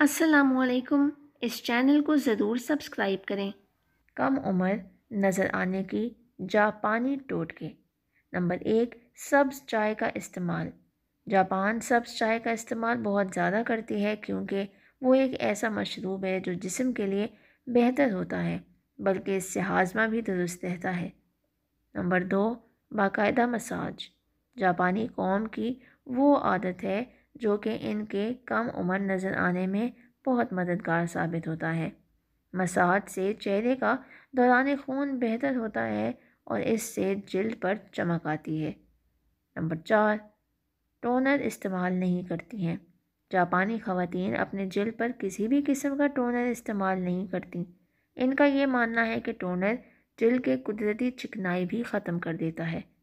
असलकुम इस चैनल को ज़रूर सब्सक्राइब करें कम उम्र नज़र आने की जापानी टोटके नंबर एक सब्ज़ चाय का इस्तेमाल जापान सब्ज़ चाय का इस्तेमाल बहुत ज़्यादा करती है क्योंकि वो एक ऐसा मशरूब है जो जिसम के लिए बेहतर होता है बल्कि इससे हाजमा भी दुरुस्त रहता है नंबर दो बाकायदा मसाज जापानी कौम की वो आदत है जो कि इनके कम उम्र नज़र आने में बहुत मददगार साबित होता है मसाज से चेहरे का दौरान खून बेहतर होता है और इससे जल्द पर चमक आती है नंबर चार टोनर इस्तेमाल नहीं करती हैं जापानी खवतान अपने जल्द पर किसी भी किस्म का टोनर इस्तेमाल नहीं करती इनका ये मानना है कि टोनर जल्द के कुदरती चिकनाई भी ख़त्म कर देता है